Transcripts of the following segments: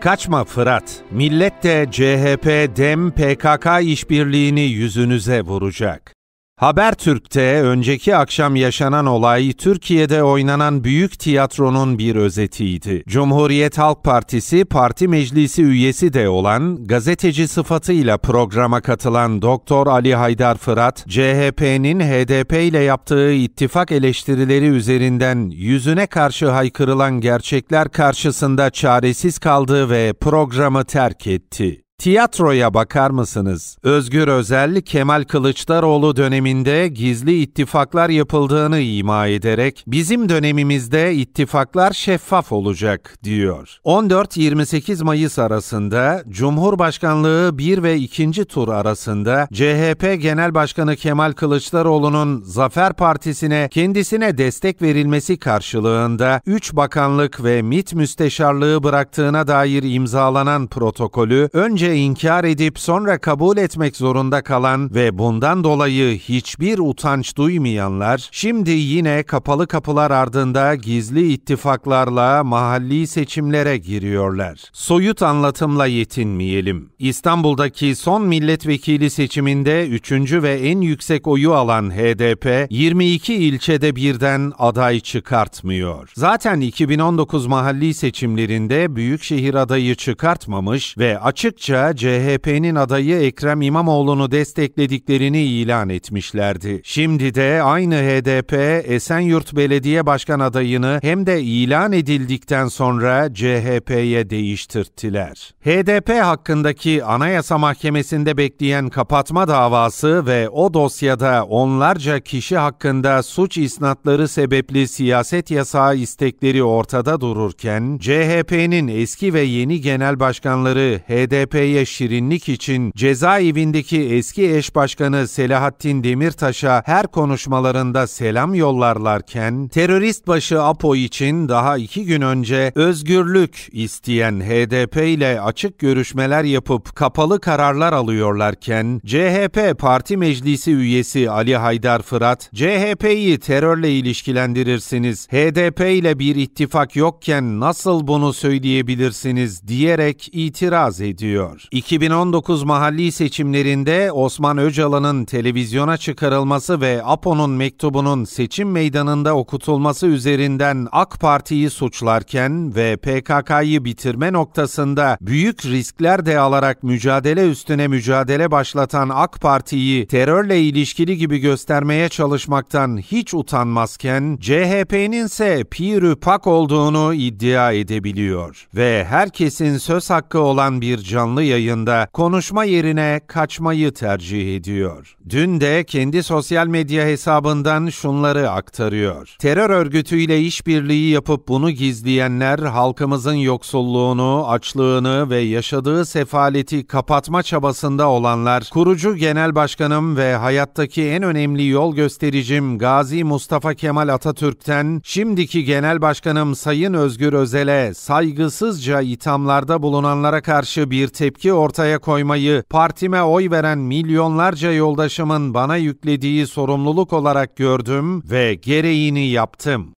Kaçma Fırat, millet de CHP, DEM, PKK işbirliğini yüzünüze vuracak. Habertürk'te önceki akşam yaşanan olay Türkiye'de oynanan büyük tiyatronun bir özetiydi. Cumhuriyet Halk Partisi parti meclisi üyesi de olan gazeteci sıfatıyla programa katılan Doktor Ali Haydar Fırat, CHP'nin HDP ile yaptığı ittifak eleştirileri üzerinden yüzüne karşı haykırılan gerçekler karşısında çaresiz kaldı ve programı terk etti. Tiyatroya bakar mısınız? Özgür Özel, Kemal Kılıçdaroğlu döneminde gizli ittifaklar yapıldığını ima ederek bizim dönemimizde ittifaklar şeffaf olacak diyor. 14-28 Mayıs arasında Cumhurbaşkanlığı 1 ve 2. tur arasında CHP Genel Başkanı Kemal Kılıçdaroğlu'nun Zafer Partisi'ne kendisine destek verilmesi karşılığında 3 bakanlık ve MİT müsteşarlığı bıraktığına dair imzalanan protokolü önce önce inkar edip sonra kabul etmek zorunda kalan ve bundan dolayı hiçbir utanç duymayanlar, şimdi yine kapalı kapılar ardında gizli ittifaklarla mahalli seçimlere giriyorlar. Soyut anlatımla yetinmeyelim. İstanbul'daki son milletvekili seçiminde 3. ve en yüksek oyu alan HDP, 22 ilçede birden aday çıkartmıyor. Zaten 2019 mahalli seçimlerinde büyükşehir adayı çıkartmamış ve açıkça ayrıca CHP'nin adayı Ekrem İmamoğlu'nu desteklediklerini ilan etmişlerdi. Şimdi de aynı HDP Esenyurt Belediye Başkan adayını hem de ilan edildikten sonra CHP'ye değiştirttiler. HDP hakkındaki Anayasa Mahkemesi'nde bekleyen kapatma davası ve o dosyada onlarca kişi hakkında suç isnatları sebepli siyaset yasağı istekleri ortada dururken CHP'nin eski ve yeni genel başkanları HDP'ye Bey'e şirinlik için cezaevindeki eski eş başkanı Selahattin Demirtaş'a her konuşmalarında selam yollarlarken, terörist başı Apo için daha iki gün önce özgürlük isteyen HDP ile açık görüşmeler yapıp kapalı kararlar alıyorlarken, CHP Parti Meclisi üyesi Ali Haydar Fırat, CHP'yi terörle ilişkilendirirsiniz, HDP ile bir ittifak yokken nasıl bunu söyleyebilirsiniz diyerek itiraz ediyor sunuyor. 2019 mahalli seçimlerinde Osman Öcalan'ın televizyona çıkarılması ve APO'nun mektubunun seçim meydanında okutulması üzerinden AK Parti'yi suçlarken ve PKK'yı bitirme noktasında büyük riskler de alarak mücadele üstüne mücadele başlatan AK Parti'yi terörle ilişkili gibi göstermeye çalışmaktan hiç utanmazken CHP'nin ise pirü pak olduğunu iddia edebiliyor ve herkesin söz hakkı olan bir canlı canlı yayında konuşma yerine kaçmayı tercih ediyor. Dün de kendi sosyal medya hesabından şunları aktarıyor. Terör örgütüyle işbirliği yapıp bunu gizleyenler halkımızın yoksulluğunu, açlığını ve yaşadığı sefaleti kapatma çabasında olanlar, kurucu genel başkanım ve hayattaki en önemli yol göstericim Gazi Mustafa Kemal Atatürk'ten şimdiki genel başkanım Sayın Özgür Özel'e saygısızca ithamlarda bulunanlara karşı bir tepki tepki ortaya koymayı, partime oy veren milyonlarca yoldaşımın bana yüklediği sorumluluk olarak gördüm ve gereğini yaptım.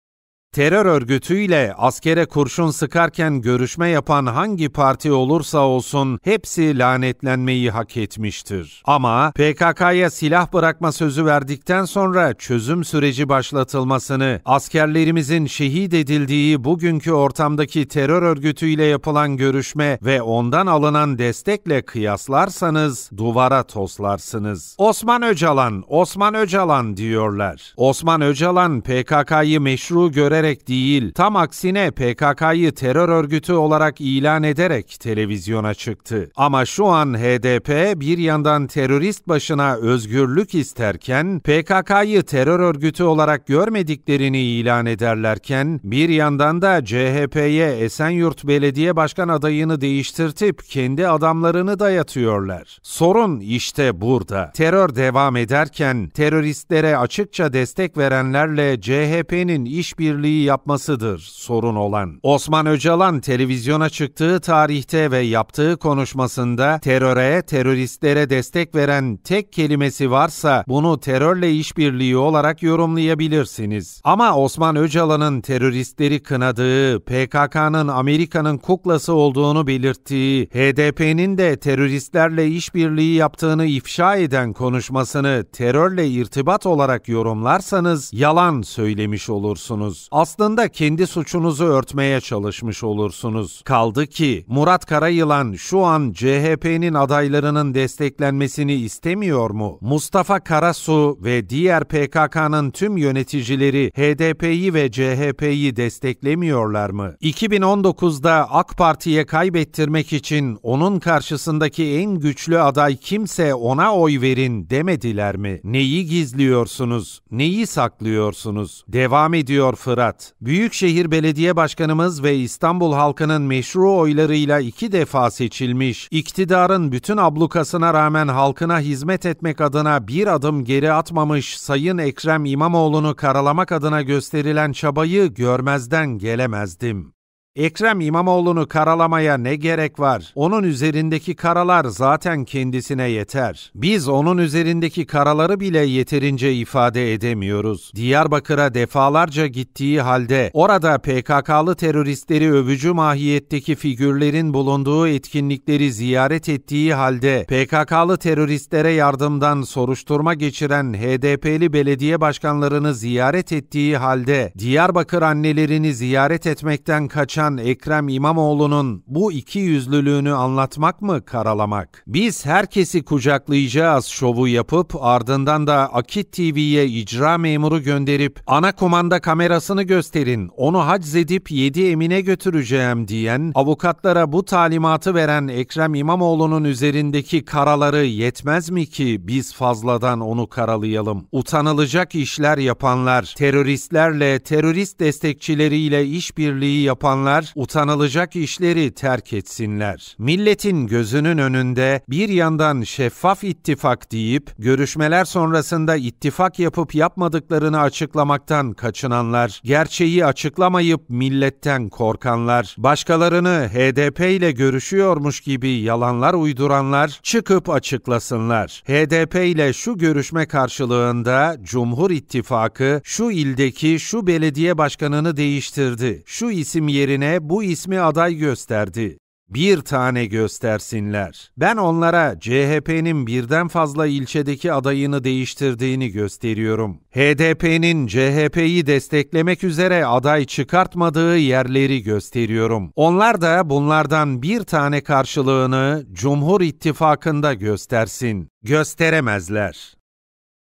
Terör örgütüyle askere kurşun sıkarken görüşme yapan hangi parti olursa olsun hepsi lanetlenmeyi hak etmiştir. Ama PKK'ya silah bırakma sözü verdikten sonra çözüm süreci başlatılmasını, askerlerimizin şehit edildiği bugünkü ortamdaki terör örgütüyle yapılan görüşme ve ondan alınan destekle kıyaslarsanız duvara toslarsınız. Osman Öcalan, Osman Öcalan diyorlar. Osman Öcalan PKK'yı meşru göre göstererek değil, tam aksine PKK'yı terör örgütü olarak ilan ederek televizyona çıktı. Ama şu an HDP bir yandan terörist başına özgürlük isterken, PKK'yı terör örgütü olarak görmediklerini ilan ederlerken, bir yandan da CHP'ye Esenyurt Belediye Başkan adayını değiştirtip kendi adamlarını dayatıyorlar. Sorun işte burada. Terör devam ederken teröristlere açıkça destek verenlerle CHP'nin işbirliği işbirliği yapmasıdır sorun olan. Osman Öcalan televizyona çıktığı tarihte ve yaptığı konuşmasında teröre, teröristlere destek veren tek kelimesi varsa bunu terörle işbirliği olarak yorumlayabilirsiniz. Ama Osman Öcalan'ın teröristleri kınadığı, PKK'nın Amerika'nın kuklası olduğunu belirttiği, HDP'nin de teröristlerle işbirliği yaptığını ifşa eden konuşmasını terörle irtibat olarak yorumlarsanız yalan söylemiş olursunuz aslında kendi suçunuzu örtmeye çalışmış olursunuz. Kaldı ki Murat Karayılan şu an CHP'nin adaylarının desteklenmesini istemiyor mu? Mustafa Karasu ve diğer PKK'nın tüm yöneticileri HDP'yi ve CHP'yi desteklemiyorlar mı? 2019'da AK Parti'ye kaybettirmek için onun karşısındaki en güçlü aday kimse ona oy verin demediler mi? Neyi gizliyorsunuz? Neyi saklıyorsunuz? Devam ediyor Fırat. Fakat Büyükşehir Belediye Başkanımız ve İstanbul halkının meşru oylarıyla iki defa seçilmiş, iktidarın bütün ablukasına rağmen halkına hizmet etmek adına bir adım geri atmamış Sayın Ekrem İmamoğlu'nu karalamak adına gösterilen çabayı görmezden gelemezdim. Ekrem İmamoğlu'nu karalamaya ne gerek var? Onun üzerindeki karalar zaten kendisine yeter. Biz onun üzerindeki karaları bile yeterince ifade edemiyoruz. Diyarbakır'a defalarca gittiği halde orada PKK'lı teröristleri övücü mahiyetteki figürlerin bulunduğu etkinlikleri ziyaret ettiği halde PKK'lı teröristlere yardımdan soruşturma geçiren HDP'li belediye başkanlarını ziyaret ettiği halde Diyarbakır annelerini ziyaret etmekten kaçan başlayan Ekrem İmamoğlu'nun bu iki yüzlülüğünü anlatmak mı karalamak? Biz herkesi kucaklayacağız şovu yapıp ardından da Akit TV'ye icra memuru gönderip ana komanda kamerasını gösterin, onu haczedip yedi emine götüreceğim diyen, avukatlara bu talimatı veren Ekrem İmamoğlu'nun üzerindeki karaları yetmez mi ki biz fazladan onu karalayalım? Utanılacak işler yapanlar, teröristlerle, terörist destekçileriyle işbirliği yapanlar insanlar utanılacak işleri terk etsinler. Milletin gözünün önünde bir yandan şeffaf ittifak deyip görüşmeler sonrasında ittifak yapıp yapmadıklarını açıklamaktan kaçınanlar, gerçeği açıklamayıp milletten korkanlar, başkalarını HDP ile görüşüyormuş gibi yalanlar uyduranlar çıkıp açıklasınlar. HDP ile şu görüşme karşılığında Cumhur İttifakı şu ildeki şu belediye başkanını değiştirdi, şu isim yerine yerine bu ismi aday gösterdi. Bir tane göstersinler. Ben onlara CHP'nin birden fazla ilçedeki adayını değiştirdiğini gösteriyorum. HDP'nin CHP'yi desteklemek üzere aday çıkartmadığı yerleri gösteriyorum. Onlar da bunlardan bir tane karşılığını Cumhur İttifakı'nda göstersin. Gösteremezler.